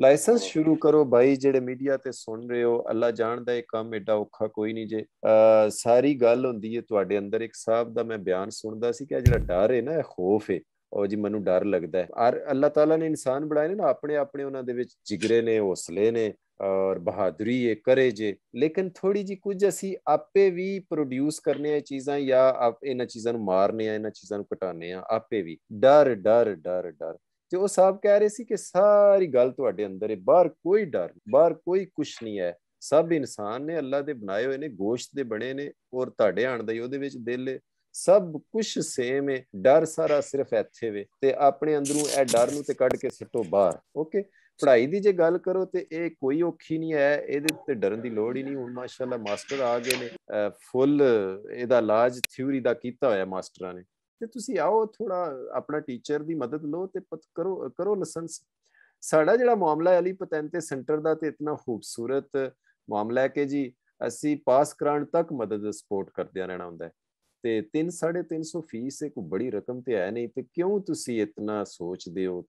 licence ਸ਼ੁਰੂ ਕਰੋ ਭਾਈ ਜਿਹੜੇ ਮੀਡੀਆ ਤੇ ਸੁਣ ਰਹੇ ਹੋ ਅੱਲਾ ਜਾਣਦਾ ਇਹ ਕੰਮ ਏਡਾ ਔਖਾ ਕੋਈ ਨਹੀਂ ਜੇ ਸਾਰੀ ਗੱਲ ਹੁੰਦੀ ਹੈ ਤੁਹਾਡੇ ਅੰਦਰ ਇੱਕ ਸਾਹਿਬ ਦਾ ਮੈਂ ਬਿਆਨ ਸੁਣਦਾ ਸੀ ਕਿ ਆ ਜਿਹੜਾ ਡਰ ਹੈ ਨਾ ਇਹ ਖੋਫ ਹੈ ਉਹ ਜੀ ਮੈਨੂੰ ਡਰ ਲੱਗਦਾ ਹੈ ਔਰ ਅੱਲਾਹ ਤਾਲਾ ਨੇ ਇਨਸਾਨ ਬਣਾਏ ਨੇ ਨਾ ਆਪਣੇ ਆਪਣੇ ਉਹਨਾਂ ਦੇ ਵਿੱਚ ਜਿਗਰੇ ਨੇ ਹੌਸਲੇ ਨੇ ਔਰ ਬਹਾਦਰੀ ਇਹ ਕਰੇ ਜੇ ਲੇਕਿਨ ਥੋੜੀ ਜੀ ਕੁਝ ਅਸੀਂ ਆਪੇ ਵੀ ਪ੍ਰੋਡਿਊਸ ਕਰਨੇ ਆ ਚੀਜ਼ਾਂ ਜਾਂ ਆਪ ਇਹਨਾਂ ਚੀਜ਼ਾਂ ਨੂੰ ਮਾਰਨੇ ਆ ਇਹਨਾਂ ਚੀਜ਼ਾਂ ਨੂੰ ਘਟਾਣੇ ਆ ਆਪੇ ਵੀ ਡਰ ਡਰ ਡਰ ਡਰ ਤੇ ਉਹ ਸਾਹਿਬ ਕਹਿ ਰਹੇ ਸੀ ਕਿ ਸਾਰੀ ਗੱਲ ਤੁਹਾਡੇ ਅੰਦਰ ਹੈ ਬਾਹਰ ਕੋਈ ਡਰ ਬਾਹਰ ਕੋਈ ਕੁਛ ਨਹੀਂ ਹੈ ਸਭ ਇਨਸਾਨ ਨੇ ਅੱਲਾ ਦੇ ਬਣਾਏ ਹੋਏ ਨੇ ਗੋਸ਼ਤ ਦੇ ਬਣੇ ਨੇ ਔਰ ਤੁਹਾਡੇ ਆਣ ਦਾ ਹੀ ਉਹਦੇ ਵਿੱਚ ਦਿਲ ਹੈ ਸਭ ਕੁਝ ਸੇਮ ਹੈ ਡਰ ਸਾਰਾ ਸਿਰਫ ਇੱਥੇ ਵੇ ਤੇ ਆਪਣੇ ਅੰਦਰੋਂ ਇਹ ਡਰ ਨੂੰ ਤੇ ਕੱਢ ਕੇ ਸਿੱਟੋ ਬਾਹਰ ਓਕੇ ਪੜ੍ਹਾਈ ਦੀ ਜੇ ਗੱਲ ਕਰੋ ਤੇ ਇਹ ਕੋਈ ਔਖੀ ਨਹੀਂ ਹੈ ਇਹਦੇ ਤੇ ਡਰਨ ਦੀ ਲੋੜ ਹੀ ਨਹੀਂ ਹੁਣ ਮਾਸ਼ਾਅੱਲਾ ਮਾਸਟਰ ਆ ਗਏ ਨੇ ਫੁੱਲ ਇਹਦਾ ਇਲਾਜ ਥਿਊਰੀ ਦਾ ਕੀਤਾ ਹੋਇਆ ਮਾਸਟਰਾਂ ਨੇ ਤੇ ਤੁਸੀਂ ਆਓ ਥੋੜਾ ਆਪਣਾ ਟੀਚਰ ਦੀ ਮਦਦ ਲਓ ਤੇ ਪਤ ਕਰੋ ਕਰੋ ਲਾਇਸੈਂਸ ਸਾਡਾ ਜਿਹੜਾ ਮਾਮਲਾ ਹੈ ਅਲੀ ਪਤਨ ਤੇ ਸੈਂਟਰ ਦਾ ਤੇ ਇਤਨਾ ਖੂਬਸੂਰਤ ਮਾਮਲਾ ਹੈ ਕਿ ਜੀ ਅਸੀਂ ਪਾਸ ਕਰਾਉਣ ਤੱਕ ਮਦਦ ਸਪੋਰਟ ਕਰਦੇ ਰਹਿਣਾ ਹੁੰਦਾ ਤੇ 3 350 ਫੀਸ ਇੱਕ ਬੜੀ ਰਕਮ ਤੇ ਆਇਆ ਨਹੀਂ ਤੇ ਕਿਉਂ ਤੁਸੀਂ ਇਤਨਾ ਸੋਚਦੇ ਹੋ